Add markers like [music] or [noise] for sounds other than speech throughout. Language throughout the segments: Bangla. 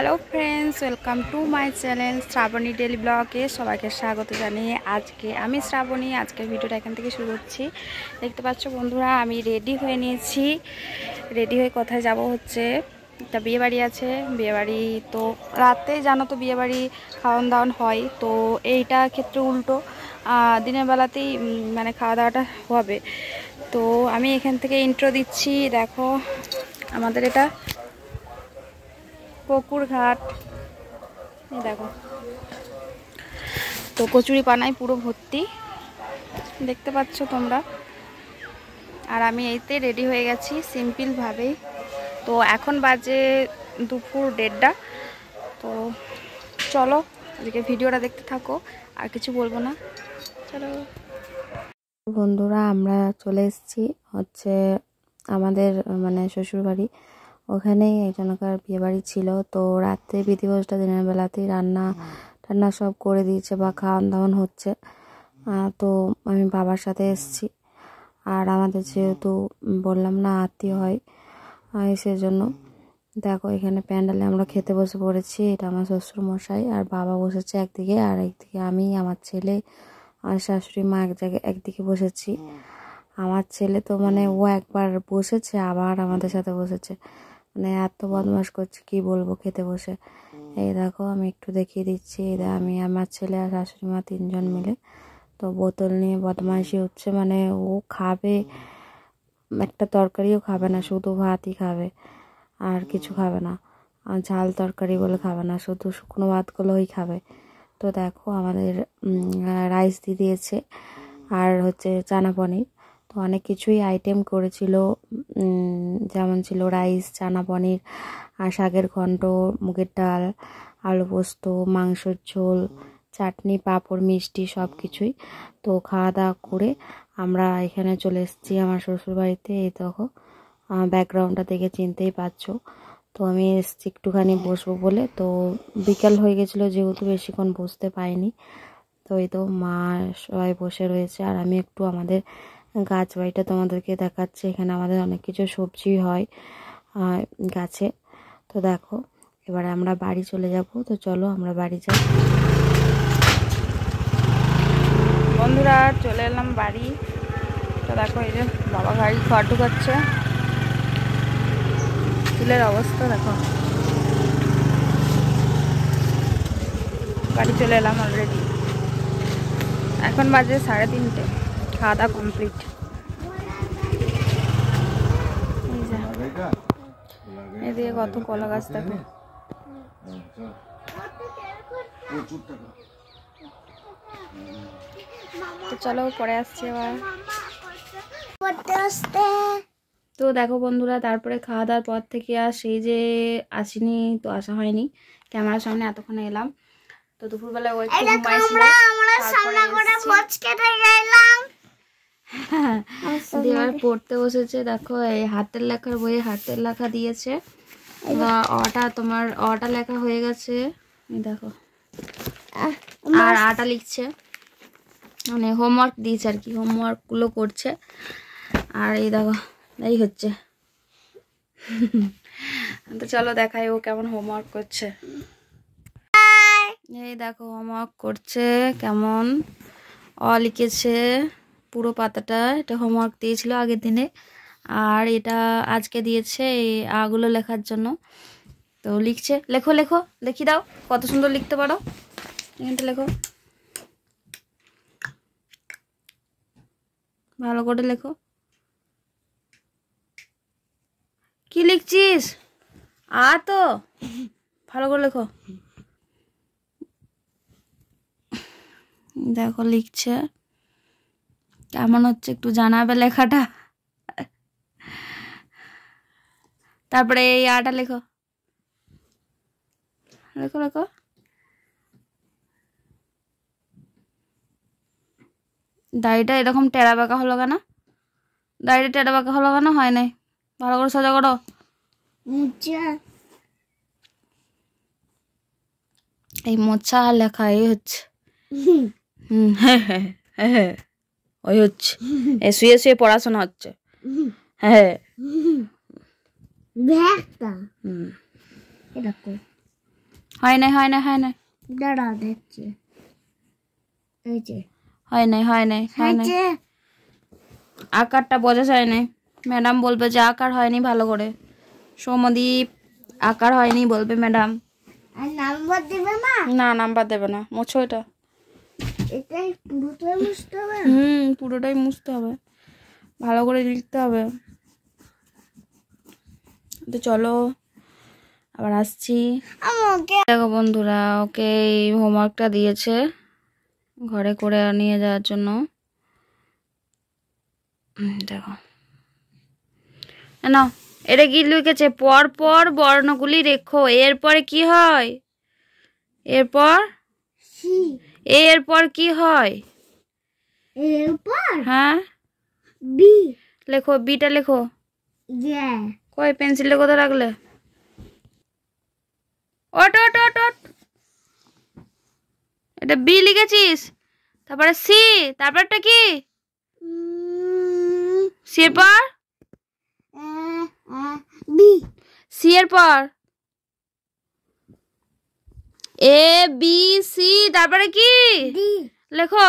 Hello friends welcome to my channel Shraboni daily ব্লগে সবাইকে স্বাগত জানিয়ে আজকে আমি শ্রাবণী আজকের ভিডিওটা এখান থেকে শুরু করছি দেখতে পাচ্ছ বন্ধুরা আমি রেডি হয়ে নিয়েছি রেডি হয়ে কোথায় যাব হচ্ছে একটা বিয়েবাড়ি আছে বিয়েবাড়ি তো রাতে জানো তো বিয়েবাড়ি খাওয়ান দাওয়ান হয় তো এইটা ক্ষেত্রে উল্টো দিনের বেলাতেই মানে খাওয়া দাওয়াটা হবে তো আমি এখান থেকে ইন্ট্রো দিচ্ছি দেখো আমাদের এটা পুকুরঘাট এই দেখো তো কচুরি পানায় পুরো ভর্তি দেখতে পাচ্ছ তোমরা আর আমি এইতে রেডি হয়ে গেছি সিম্পলভাবেই তো এখন বাজে দুপুর দেড়টা তো চলো আজকে ভিডিওটা দেখতে থাকো আর কিছু বলবো না চলো বন্ধুরা আমরা চলে এসেছি হচ্ছে আমাদের মানে শ্বশুরবাড়ি ওখানেই একজনকার বিয়েবাড়ি ছিল তো রাত্রে বিধিবসটা দিনের বেলাতেই রান্না টান্না সব করে দিয়েছে বা খাওয়ান দাওয়ান হচ্ছে তো আমি বাবার সাথে এসেছি আর আমাদের যেহেতু বললাম না আত্মীয় হয় সেজন্য দেখো এখানে প্যান্ডেলে আমরা খেতে বসে পড়েছি এটা আমার শ্বশুর মশাই আর বাবা বসেছে একদিকে আর একদিকে আমি আমার ছেলে আর শাশুড়ি মা এক জায়গায় একদিকে বসেছি আমার ছেলে তো মানে ও একবার বসেছে আবার আমাদের সাথে বসেছে মানে এত বদমাস করছে কি বলবো খেতে বসে এই দেখো আমি একটু দেখিয়ে দিচ্ছি আমি আমার ছেলে আর শাশুড়ি মা তিনজন মিলে তো বোতল নিয়ে বদমাইশি হচ্ছে মানে ও খাবে একটা তরকারিও খাবে না শুধু ভাতই খাবে আর কিছু খাবে না আর ঝাল তরকারি বলে খাবে না শুধু শুকনো ভাতগুলোই খাবে তো দেখো আমাদের রাইস দিয়ে দিয়েছে আর হচ্ছে চানা পনির তো অনেক কিছুই আইটেম করেছিল যেমন ছিল রাইস চানা পনির আর শাকের ঘন্ট মুগের ডাল আলু পোস্ত মাংসের ঝোল চাটনি পাঁপড় মিষ্টি সব কিছুই তো খাওয়া দাওয়া করে আমরা এখানে চলে এসেছি আমার শ্বশুরবাড়িতে এই দেখো ব্যাকগ্রাউন্ডটা দেখে চিনতেই পারছো তো আমি এসেছি একটুখানি বসবো বলে তো বিকাল হয়ে গেছিলো যেহেতু বেশিক্ষণ বসতে পাইনি তো এই তো মা সবাই বসে রয়েছে আর আমি একটু আমাদের গাছ বাড়িটা তোমাদেরকে দেখাচ্ছে এখানে আমাদের অনেক কিছু সবজি হয় গাছে তো দেখো এবারে আমরা বাড়ি চলে যাব তো চলো আমরা বাড়ি যাই বন্ধুরা চলে এলাম বাড়ি তো দেখো এই যে বাবা গাড়ি ফাটু করছে চুলের অবস্থা দেখো বাড়ি চলে এলাম অলরেডি এখন বাজে সাড়ে তিনটে খাওয়া দাওয়া কমপ্লিট এদিকে কত কলা গাছ থাকে তো চলো পরে আসছি আবার তো দেখো বন্ধুরা তারপরে খাওয়া দাওয়ার পর থেকে আর সেই যে আসিনি তো আসা হয়নি ক্যামেরার সামনে এতক্ষণে এলাম তো দুপুরবেলা ওই আমরা [laughs] দেওয়ার পড়তে বসেছে দেখো এই হাতের লেখার বইয়ে হাতের লেখা দিয়েছে অটা তোমার অটা লেখা হয়ে গেছে দেখো আর আটা লিখছে মানে হোমওয়ার্ক দিয়েছে আর কি হোমওয়ার্কগুলো করছে আর এই দেখো এই হচ্ছে তো চলো দেখাই ও কেমন হোমওয়ার্ক করছে এই দেখো হোমওয়ার্ক করছে কেমন অ লিখেছে পুরো পাতাটা এটা হোমওয়ার্ক দিয়েছিল আগের দিনে আর এটা আজকে দিয়েছে এই আগুলো লেখার জন্য তো লিখছে লেখো লেখো লিখি দাও কত সুন্দর লিখতে পারো এখানটা লেখো ভালো করে লেখো কি লিখছিস আ তো ভালো করে লেখো দেখো লিখছে কেমন হচ্ছে একটু জানাবে লেখাটা তারপরে এই আটা লেখো লেখো লেখো দাড়িটা এরকম টেরা বাঁকা হলো কেন দাড়িটা টেরা বাঁকা হলো কেন হয় নাই ভালো করে সাজা করো এই মোচা লেখা এই হচ্ছে হুম হ্যাঁ হ্যাঁ হ্যাঁ, হ্যাঁ। ওই হচ্ছে শুয়ে শুয়ে পড়াশোনা হচ্ছে হ্যাঁ হয় নাই হয় নাই হয় নাই দাঁড়া দেখছি হয় নাই হয় নাই হয় নাই আকারটা বোঝা যায় নাই ম্যাডাম বলবে যে আকার হয়নি ভালো করে সৌমদীপ আকার হয়নি বলবে ম্যাডাম নাম্বার দেবে না না নাম্বার দেবে না মোছো এটা এটাই পুরোটাই মুছতে হবে হুম পুরোটাই মুছতে হবে ভালো করে লিখতে হবে তো চলো আবার আসছি দেখো বন্ধুরা ওকে এই হোমওয়ার্কটা দিয়েছে ঘরে করে নিয়ে যাওয়ার জন্য দেখো না এটা কি লিখেছে পর পর বর্ণগুলি রেখো এরপরে কি হয় এরপর এরপর কি হয় এরপর হ্যাঁ বি লেখো বিটা লেখো কয় পেন্সিলে কোথা রাখলে ওট ওট ওট ওট এটা বি লিখেছিস তারপরে সি তারপরটা কি সি এর পর বি সি এর পর এ বি সি তারপরে কি লেখো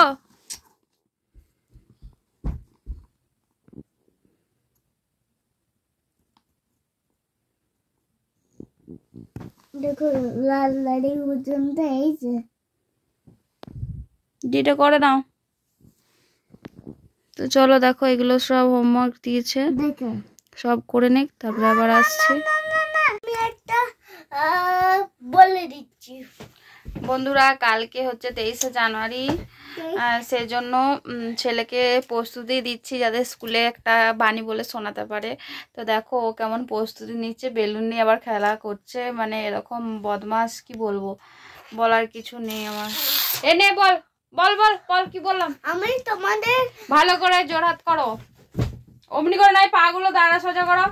দেখো লাল লাড়ি পর্যন্ত যে যেটা করে নাও তো চলো দেখো এগুলো সব হোমওয়ার্ক দিয়েছে সব করে নেক তারপরে আবার আসছি বলে দিচ্ছি বন্ধুরা কালকে হচ্ছে তেইশে জানুয়ারি সেজন্য ছেলেকে প্রস্তুতি দিচ্ছি যাদের স্কুলে একটা বাণী বলে শোনাতে পারে তো দেখো ও কেমন প্রস্তুতি নিচ্ছে বেলুন নিয়ে আবার খেলা করছে মানে এরকম বদমাস কি বলবো বলার কিছু নেই আমার এ নে বল বল বল বল কি বললাম আমি তোমাদের ভালো করে জোরহাত করো অমনি করে নয় পাগুলো দাঁড়া সোজা করো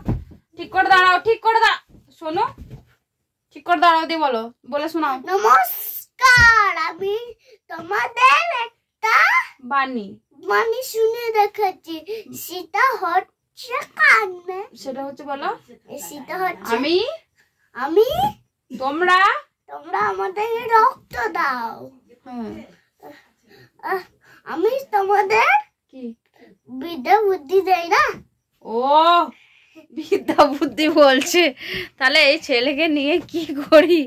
ঠিক করে দাঁড়াও ঠিক করে দাঁড়া শোনো কি কর দাঁড়াও দিয়ে বলো বলে শোনাও নমস্কার আমি তোমাদের একটা বাণী বাণী শুনে দেখাচ্ছি সীতা হচ্ছে কান্না সেটা হচ্ছে বলো সীতা হচ্ছে আমি আমি তোমরা তোমরা আমাদের রক্ত দাও হ্যাঁ। আমি তোমাদের কি বিদ্যা বুদ্ধি দেয় না ও বিদ্যা বুদ্ধি বলছে তাহলে এই ছেলেকে নিয়ে কি করি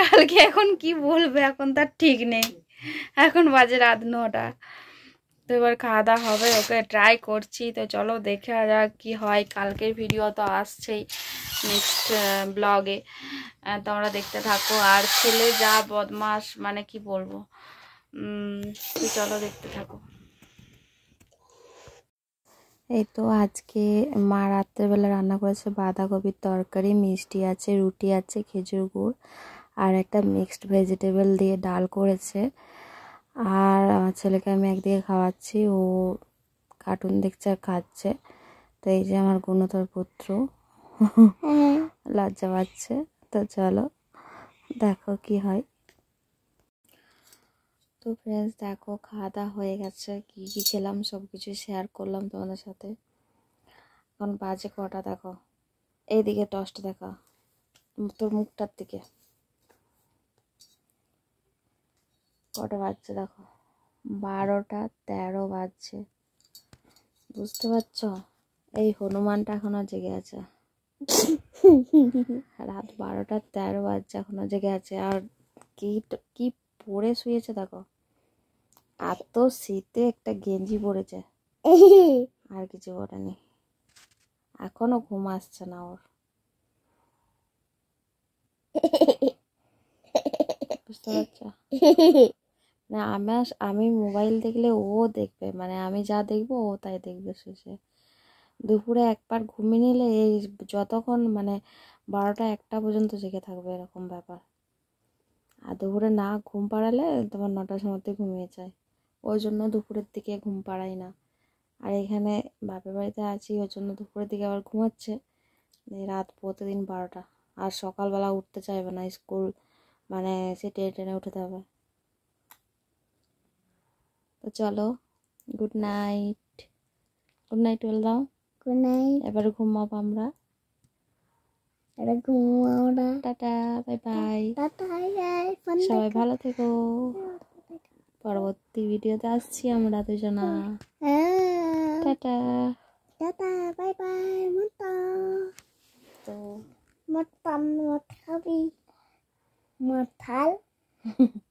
কালকে এখন কি বলবে এখন তার ঠিক নেই এখন বাজে রাত নটা তো এবার খাওয়া দাওয়া হবে ওকে ট্রাই করছি তো চলো দেখে যাক কী হয় কালকের ভিডিও তো আসছেই নেক্সট ব্লগে তোমরা দেখতে থাকো আর ছেলে যা বদমাস মানে কি বলবো চলো দেখতে থাকো এই তো আজকে মা রাত্রেবেলা রান্না করেছে বাঁধাকপির তরকারি মিষ্টি আছে রুটি আছে খেজুর গুড় আর একটা মিক্সড ভেজিটেবল দিয়ে ডাল করেছে আর আমার ছেলেকে আমি একদিকে খাওয়াচ্ছি ও কার্টুন দেখছে আর খাচ্ছে তো এই যে আমার গুণতর পুত্র হ্যাঁ। লজ্জা পাচ্ছে তো চলো দেখো কি হয় তো ফ্রেন্ডস দেখো খাওয়া দাওয়া হয়ে গেছে কী কী খেলাম সব কিছু শেয়ার করলাম তোমাদের সাথে এখন বাজে কটা দেখো এইদিকে দশটা দেখা তোর মুখটার দিকে কটা বাজছে দেখো বারোটা তেরো বাজছে বুঝতে পারছ এই হনুমানটা এখনো জেগে আছে [laughs] রাত বারোটা তেরো বাজছে এখনো জেগে আছে আর কি কি পরে শুয়েছে দেখো এত শীতে একটা গেঞ্জি পরেছে আর কিছু পরেনি এখনো ঘুম আসছে না ওর বুঝতে পারছো না আমি আমি মোবাইল দেখলে ও দেখবে মানে আমি যা দেখবো ও তাই দেখবে শুয়েছে দুপুরে একবার ঘুমিয়ে নিলে এই যতক্ষণ মানে বারোটা একটা পর্যন্ত জেগে থাকবে এরকম ব্যাপার আর দুপুরে না ঘুম পাড়ালে তোমার নটার সময় ঘুমিয়ে যায় ওই জন্য দুপুরের দিকে ঘুম পাড়াই না আর এখানে বাপের বাড়িতে আছি ওই জন্য দুপুরের দিকে আবার ঘুমাচ্ছে রাত প্রতিদিন বারোটা আর সকালবেলা উঠতে চাইবে না স্কুল মানে সে টেনে টেনে উঠে হবে তো চলো গুড নাইট গুড নাইট বলে দাও গুড নাইট এবার ঘুমাবো আমরা টাটা বাই বাই সবাই ভালো থেকো পরবর্তী ভিডিওতে আসছি আমরা দুজনা হ্যাঁ। টাটা টাটা বাই বাই মোটা তো মোটা মোটাবি মাথাল [laughs]